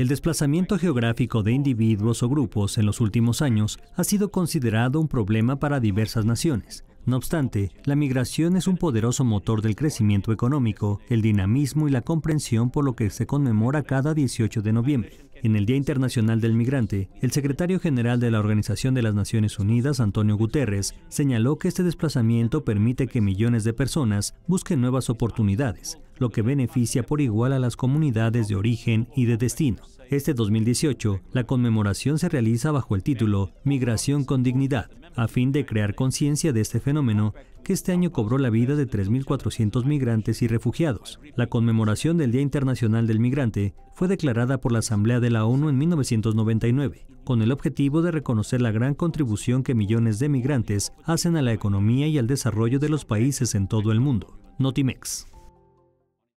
El desplazamiento geográfico de individuos o grupos en los últimos años ha sido considerado un problema para diversas naciones. No obstante, la migración es un poderoso motor del crecimiento económico, el dinamismo y la comprensión por lo que se conmemora cada 18 de noviembre. En el Día Internacional del Migrante, el secretario general de la Organización de las Naciones Unidas, Antonio Guterres, señaló que este desplazamiento permite que millones de personas busquen nuevas oportunidades, lo que beneficia por igual a las comunidades de origen y de destino. Este 2018, la conmemoración se realiza bajo el título Migración con Dignidad, a fin de crear conciencia de este fenómeno que este año cobró la vida de 3.400 migrantes y refugiados. La conmemoración del Día Internacional del Migrante fue declarada por la Asamblea de la ONU en 1999, con el objetivo de reconocer la gran contribución que millones de migrantes hacen a la economía y al desarrollo de los países en todo el mundo. Notimex.